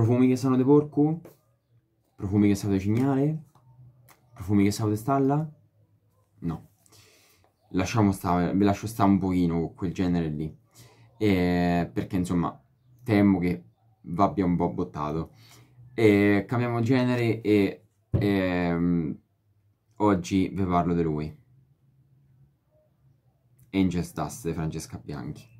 Profumi che sono di porco? Profumi che sono di cignale? Profumi che sono di stalla? No. Lasciamo stare, vi lascio stare un pochino con quel genere lì. E perché insomma, temo che vabbia un po' bottato. E cambiamo genere e, e ehm, oggi vi parlo di lui. Angel Dust di Francesca Bianchi.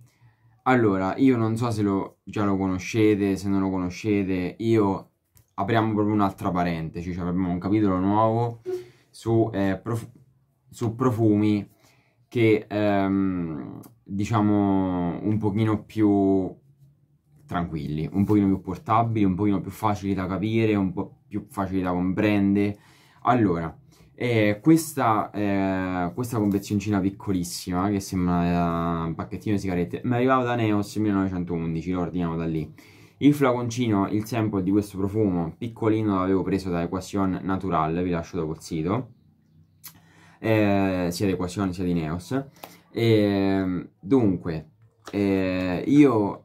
Allora, io non so se lo, già lo conoscete, se non lo conoscete, io apriamo proprio un'altra parentesi, cioè abbiamo un capitolo nuovo su, eh, prof, su profumi che ehm, diciamo un pochino più tranquilli, un pochino più portabili, un pochino più facili da capire, un po' più facili da comprendere. Allora, e questa, eh, questa confezioncina piccolissima, che sembra eh, un pacchettino di sigarette, mi arrivava da Neos 1911, lo ordiniamo da lì. Il flaconcino, il sample di questo profumo, piccolino, l'avevo preso da Equation Natural, vi lascio dopo il sito. Eh, sia di Equation sia di Neos. E, ehm, dunque, eh, io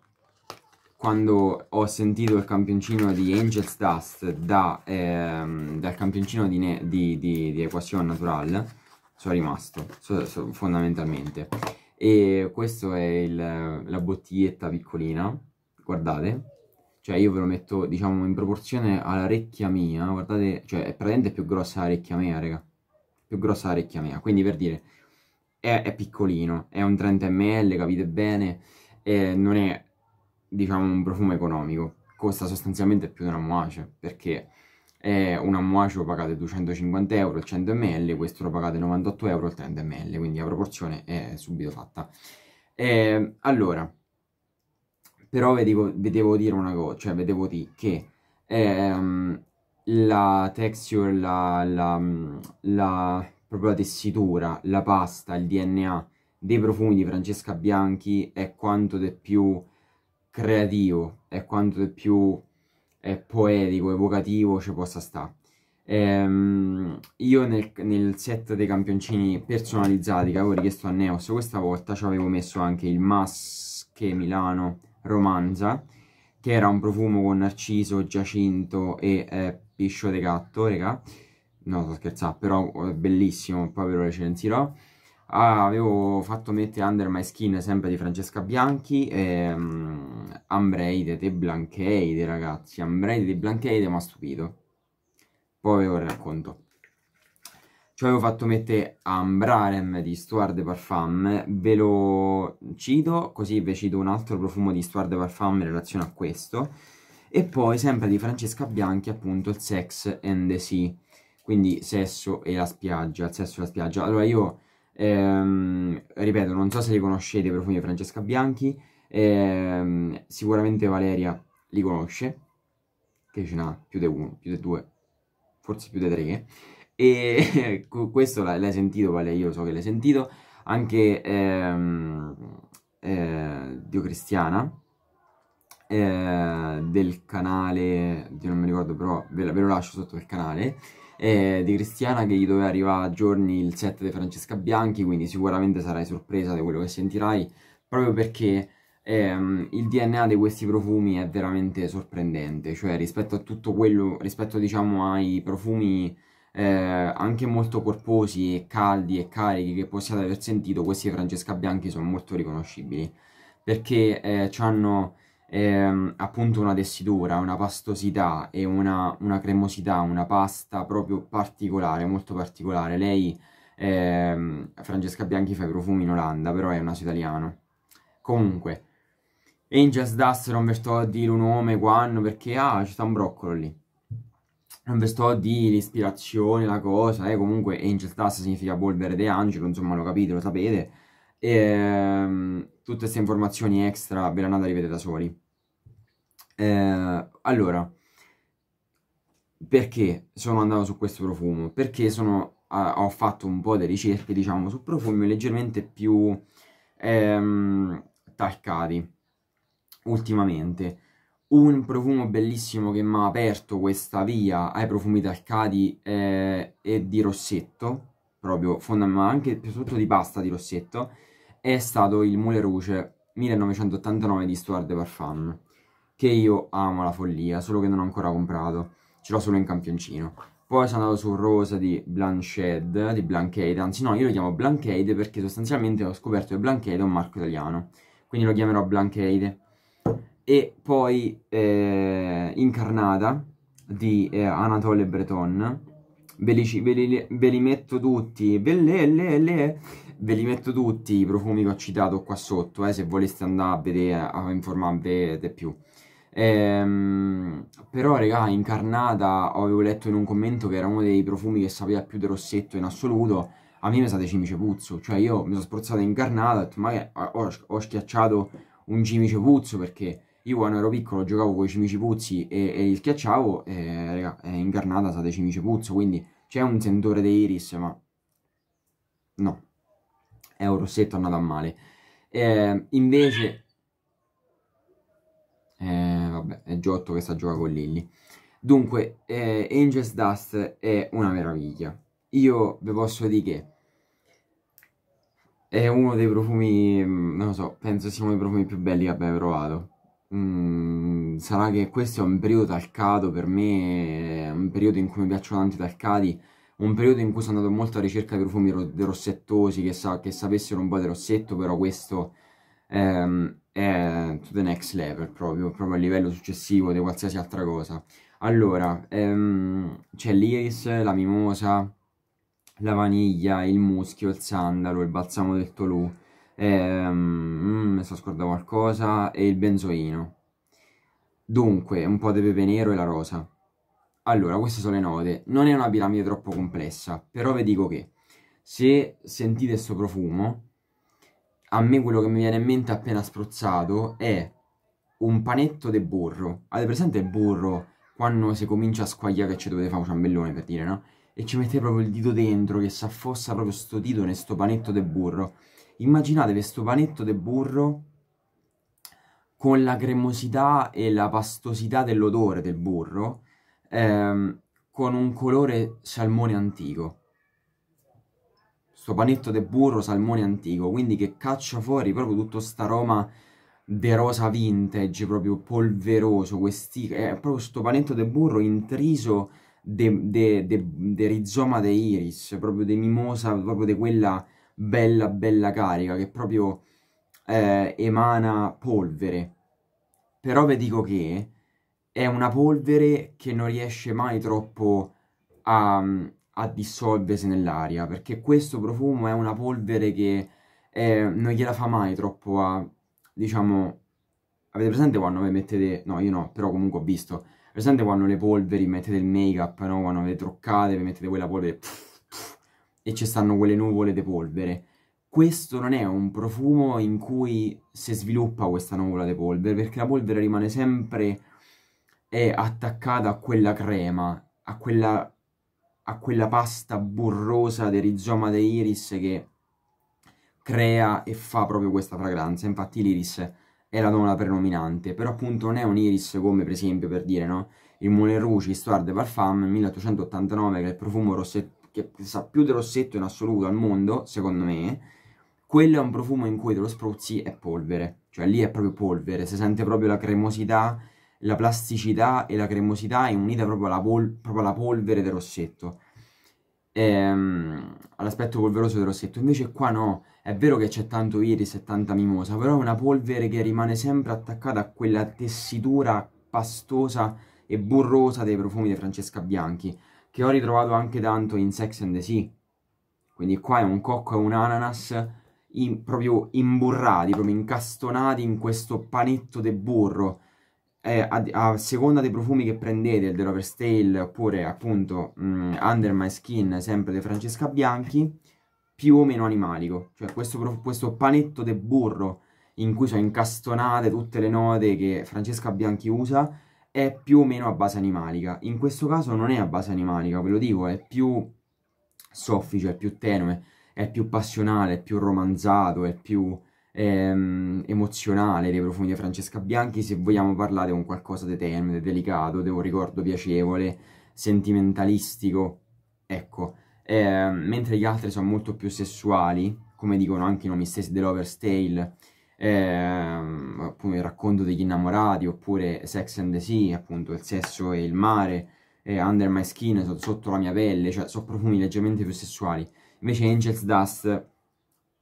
quando ho sentito il campioncino di Angels Dust da, ehm, dal campioncino di, di, di, di Equation Natural, sono rimasto, so, so, fondamentalmente. E questa è il, la bottiglietta piccolina, guardate. Cioè io ve lo metto, diciamo, in proporzione alla recchia mia, guardate, cioè è praticamente più grossa l'orecchia mia, raga. Più grossa l'orecchia mia, quindi per dire, è, è piccolino, è un 30 ml, capite bene, eh, non è diciamo un profumo economico, costa sostanzialmente più di una moace, perché è una moace lo pagate 250 euro il 100 ml, questo lo pagate 98 euro il 30 ml, quindi la proporzione è subito fatta. E, ehm, allora, però vi devo dire una cosa, cioè vi devo dire che ehm, la texture, la, la, la, proprio la tessitura, la pasta, il DNA dei profumi di Francesca Bianchi è quanto di più creativo e quanto più è poetico, evocativo ci possa stare. Ehm, io nel, nel, set dei campioncini personalizzati che avevo richiesto a Neos questa volta ci avevo messo anche il Masche Milano Romanza che era un profumo con narciso, giacinto e eh, piscio de gatto, raga. No, sto scherzando, però è eh, bellissimo, poi ve lo recensirò. Ah, avevo fatto mettere Under My Skin sempre di Francesca Bianchi ehm, e um, Ambreide The Blancheide ragazzi Ambreide The Blancheide mi ha stupito poi avevo il racconto Ci cioè, avevo fatto mettere Ambrarem di Stuart de Parfum ve lo cito così ve cito un altro profumo di Stuart de Parfum in relazione a questo e poi sempre di Francesca Bianchi appunto il Sex and the Sea quindi sesso e la spiaggia il sesso e la spiaggia allora io Ehm, ripeto, non so se li conoscete i profumi di Francesca Bianchi, ehm, sicuramente Valeria li conosce, che ce n'ha più di uno, più di due, forse più di tre. E questo l'hai sentito, Valeria, io so che l'hai sentito. Anche ehm, eh, Dio Cristiana, eh, del canale, non mi ricordo però, ve, ve lo lascio sotto il canale e di Cristiana che gli doveva arrivare a giorni il set di Francesca Bianchi, quindi sicuramente sarai sorpresa di quello che sentirai, proprio perché ehm, il DNA di questi profumi è veramente sorprendente, cioè rispetto a tutto quello, rispetto diciamo ai profumi eh, anche molto corposi e caldi e carichi che possiate aver sentito, questi di Francesca Bianchi sono molto riconoscibili, perché eh, hanno ehm, appunto una tessitura, una pastosità e una, una, cremosità, una pasta proprio particolare, molto particolare. Lei, ehm, Francesca Bianchi, fa i profumi in Olanda, però è un naso italiano. Comunque, Angels Dust non vi sto a dire un nome, quando, perché ah, c'è un broccolo lì. Non vi sto a dire l'ispirazione, la cosa, eh, comunque Angels Dust significa polvere de angelo, insomma lo capite, lo sapete e ehm, tutte queste informazioni extra ve le andate a rivedere da soli. Eh, allora, perché sono andato su questo profumo? Perché sono, ah, ho fatto un po' di ricerche, diciamo, su profumi leggermente più ehm, talcati ultimamente. Un profumo bellissimo che mi ha aperto questa via ai profumi talcati eh, e di rossetto, proprio, ma anche soprattutto di pasta di rossetto, è stato il Moulin Rouge 1989 di Stuart de Parfum, che io amo la follia, solo che non ho ancora comprato, ce l'ho solo in campioncino. Poi sono andato su Rosa di Blanched, di Blancade, anzi no, io lo chiamo Blanchade perché sostanzialmente ho scoperto che Blanchade è un marco italiano, quindi lo chiamerò Blanchade. E poi eh, Incarnata di eh, Anatole Breton, ve li, ve, li, ve li, metto tutti, belle, le, le ve li metto tutti i profumi che ho citato qua sotto eh, se voleste andare a vedere a informarvi di più ehm, però regà incarnata avevo letto in un commento che era uno dei profumi che sapeva più del rossetto in assoluto a me mi sa di cimice puzzo cioè io mi sono spruzzato incarnata ma che ho, ho schiacciato un cimice puzzo perché io quando ero piccolo giocavo con i cimici puzzi e, e li schiacciavo e raga, è incarnata sa dei cimici puzzo quindi c'è un sentore di iris ma no euro se tornava male. Eh, invece, eh, vabbè, è Giotto che sta giocando con Lilli. Dunque, eh, Angels Dust è una meraviglia. Io vi posso dire che è uno dei profumi, mm, non lo so, penso sia uno dei profumi più belli che abbia provato. Mm, sarà che questo è un periodo talcato per me, è un periodo in cui mi piacciono tanti talcati un periodo in cui sono andato molto alla ricerca di profumi ro- rossettosi che, sa- che, sapessero un po' di rossetto, però questo ehm, è to the next level proprio, proprio a livello successivo di qualsiasi altra cosa. Allora, ehm, c'è l'iris, la mimosa, la vaniglia, il muschio, il sandalo, il balsamo del Tolù, ehm, mi mm, sto scordando qualcosa, e il benzoino. Dunque, un po' di pepe nero e la rosa. Allora, queste sono le note. Non è una piramide troppo complessa, però vi dico che se sentite questo profumo, a me quello che mi viene in mente appena spruzzato è un panetto di burro. Avete presente il burro quando si comincia a squagliare che ci dovete fare un ciambellone per dire, no? E ci mette proprio il dito dentro, che si affossa proprio sto dito nel sto panetto di burro. Immaginate questo panetto di burro con la cremosità e la pastosità dell'odore del burro ehm, con un colore salmone antico. Sto panetto di burro salmone antico, quindi che caccia fuori proprio tutto sta aroma de rosa vintage, proprio polveroso, questi, è proprio sto panetto di burro intriso de, de, de, de rizoma de iris, proprio de mimosa, proprio di quella bella bella carica che proprio eh, emana polvere. Però vi dico che è una polvere che non riesce mai troppo a, mm, a dissolversi nell'aria, perché questo profumo è una polvere che eh, non gliela fa mai troppo a, diciamo, avete presente quando vi mettete, no io no, però comunque ho visto, presente quando le polveri mettete il make up, no? quando le truccate, vi mettete quella polvere pff, pff, e ci stanno quelle nuvole di polvere. Questo non è un profumo in cui si sviluppa questa nuvola di polvere, perché la polvere rimane sempre è attaccata a quella crema, a quella, a quella pasta burrosa del rizoma de iris che crea e fa proprio questa fragranza. Infatti l'iris è la donna predominante, però appunto non è un iris come per esempio per dire, no? Il Moulin Rouge Histoire de Parfum 1889, che è il profumo rossetto, che sa più del rossetto in assoluto al mondo, secondo me, quello è un profumo in cui te lo spruzzi è polvere, cioè lì è proprio polvere, si sente proprio la cremosità la plasticità e la cremosità è unita proprio alla, pol- proprio alla polvere del rossetto, ehm, all'aspetto polveroso del rossetto. Invece qua no, è vero che c'è tanto iris e tanta mimosa, però è una polvere che rimane sempre attaccata a quella tessitura pastosa e burrosa dei profumi di Francesca Bianchi, che ho ritrovato anche tanto in Sex and the Sea. Quindi qua è un cocco e un ananas in, proprio imburrati, proprio incastonati in questo panetto di burro eh, a, a, seconda dei profumi che prendete, il The Rover's Tale oppure appunto mh, mm, Under My Skin, sempre di Francesca Bianchi, più o meno animalico. Cioè questo, questo panetto di burro in cui sono incastonate tutte le note che Francesca Bianchi usa è più o meno a base animalica. In questo caso non è a base animalica, ve lo dico, è più soffice, è più tenue, è più passionale, è più romanzato, è più ehm, emozionale dei profumi di Francesca Bianchi, se vogliamo parlare con qualcosa di tenue, delicato, di un ricordo piacevole, sentimentalistico, ecco. Eh, mentre gli altri sono molto più sessuali, come dicono anche i nomi stessi dell'Overstale, ehm, appunto il racconto degli innamorati, oppure Sex and the Sea, appunto il sesso e il mare, eh, Under My Skin, sotto, sotto la mia pelle, cioè sono profumi leggermente più sessuali. Invece Angels Dust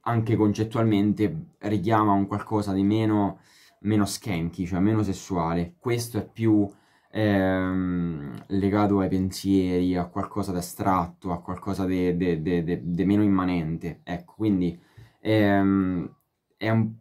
anche concettualmente richiama un qualcosa di meno, meno skanky, cioè meno sessuale. Questo è più ehm, legato ai pensieri, a qualcosa di astratto, a qualcosa di meno immanente. Ecco, quindi ehm, è un...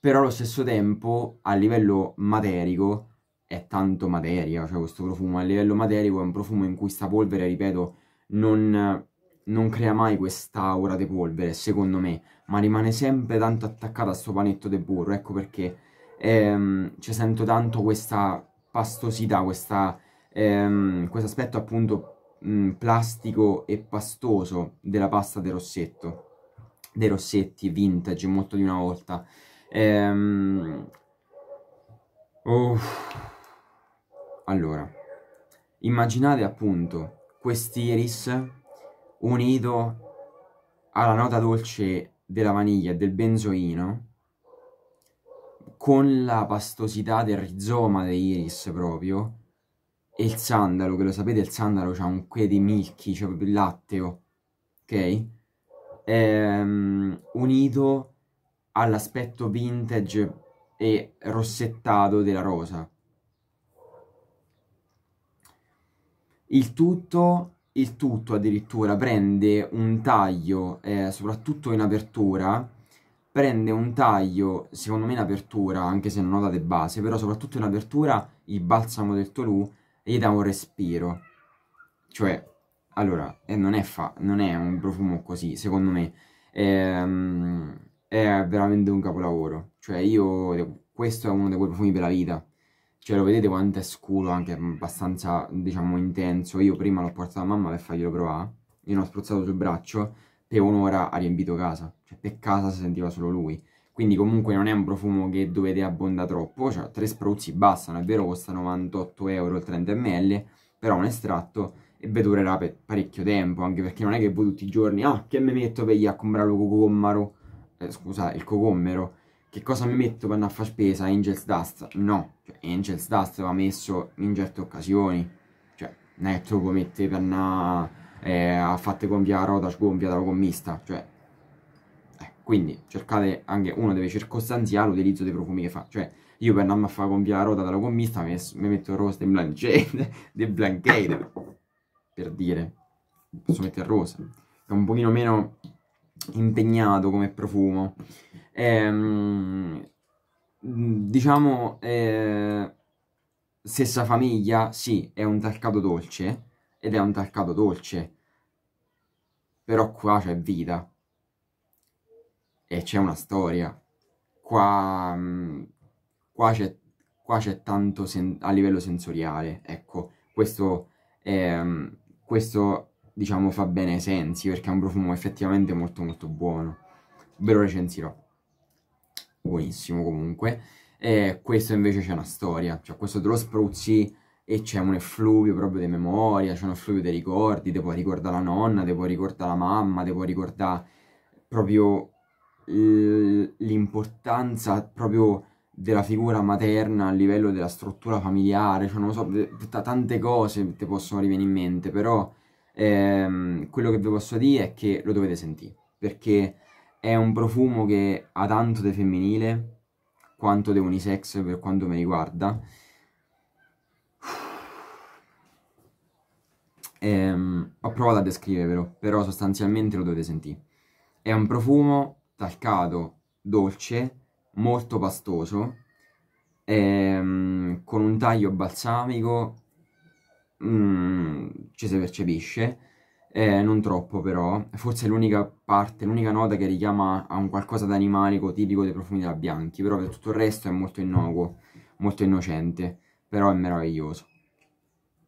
Però allo stesso tempo, a livello materico, è tanto materia, cioè questo profumo a livello materico è un profumo in cui sta polvere, ripeto, non non crea mai questa aura di polvere, secondo me, ma rimane sempre tanto attaccata a sto panetto di burro, ecco perché ehm, ci sento tanto questa pastosità, questa, ehm, questo aspetto appunto mh, mm, plastico e pastoso della pasta del rossetto, dei rossetti vintage, molto di una volta. Ehm... Oh. Allora, immaginate appunto iris unito alla nota dolce della vaniglia e del benzoino con la pastosità del rizoma dei iris proprio e il sandalo, che lo sapete il sandalo c'ha un que di milky, cioè proprio il latteo, ok? Ehm, unito all'aspetto vintage e rossettato della rosa. Il tutto il tutto addirittura prende un taglio, eh, soprattutto in apertura, prende un taglio, secondo me in apertura, anche se non ho date base, però soprattutto in apertura il balsamo del Tolu e gli dà un respiro. Cioè, allora, eh, non, è fa- non è un profumo così, secondo me. Ehm, è veramente un capolavoro. Cioè, io, questo è uno dei quei profumi per la vita. Cioè lo vedete quanto è scuro, anche abbastanza, diciamo, intenso. Io prima l'ho portato a mamma per farglielo provare. Io l'ho spruzzato sul braccio, per un'ora ha riempito casa. Cioè per casa si sentiva solo lui. Quindi comunque non è un profumo che dovete abbondare troppo. Cioè tre spruzzi bastano, è vero costa 98 euro il 30 ml, però un estratto e vi durerà per parecchio tempo, anche perché non è che voi tutti i giorni, ah, che mi metto per gli a comprare lo cogommaro, eh, scusa, il cogommero, che cosa metto quando a fare spesa? Angels Dust? No, cioè, Angels Dust va messo in certe occasioni, cioè non è che mette per una, eh, a fatte gonfia la rota sgonfia dalla commista, cioè, eh, quindi cercate anche, uno deve circostanziare l'utilizzo dei profumi che fa, cioè io per andare a fare gonfia la rota dalla commista mi, metto rosa in blancade, di blancade, per dire, posso mettere rosa, che è un pochino meno impegnato come profumo. Ehm, diciamo, eh, stessa famiglia, sì, è un talcato dolce, ed è un talcato dolce, però qua c'è vita, e c'è una storia, qua, mm, qua c'è qua c'è tanto a livello sensoriale, ecco, questo, è, mm, questo diciamo fa bene ai sensi perché è un profumo effettivamente molto molto buono ve lo recensirò buonissimo comunque e questo invece c'è una storia cioè questo te lo spruzzi e c'è un effluvio proprio di memoria c'è un effluvio dei ricordi te può ricordare la nonna te può ricordare la mamma te può ricordare proprio l'importanza proprio della figura materna a livello della struttura familiare cioè non lo so tante cose ti possono rivenire in mente però ehm, quello che vi posso dire è che lo dovete sentire, perché è un profumo che ha tanto di femminile quanto di unisex per quanto mi riguarda. Ehm, ho provato a descrivervelo, però sostanzialmente lo dovete sentire. È un profumo talcato, dolce, molto pastoso, ehm, con un taglio balsamico mm, ci si percepisce, eh, non troppo però, forse è l'unica parte, l'unica nota che richiama a un qualcosa d'animalico tipico dei profumi da bianchi, però per tutto il resto è molto innocuo, molto innocente, però è meraviglioso,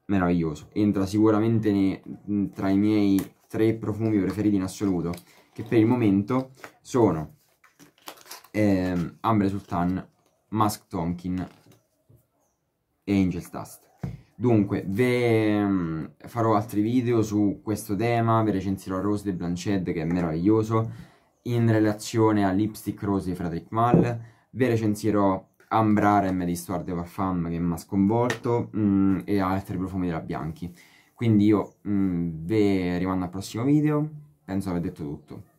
meraviglioso, entra sicuramente ne, mm, tra i miei tre profumi preferiti in assoluto, che per il momento sono eh, Ambre Sultan, Mask Tonkin e Angel Dust. Dunque, ve mm, farò altri video su questo tema, vi recensirò Rose de Blanchet che è meraviglioso, in relazione a Lipstick Rose di Frederick Mal, ve recensirò Ambrare e di Stuart de Parfum che mi ha sconvolto mm, e altri profumi della Bianchi. Quindi io mm, vi rimando al prossimo video, penso aver detto tutto.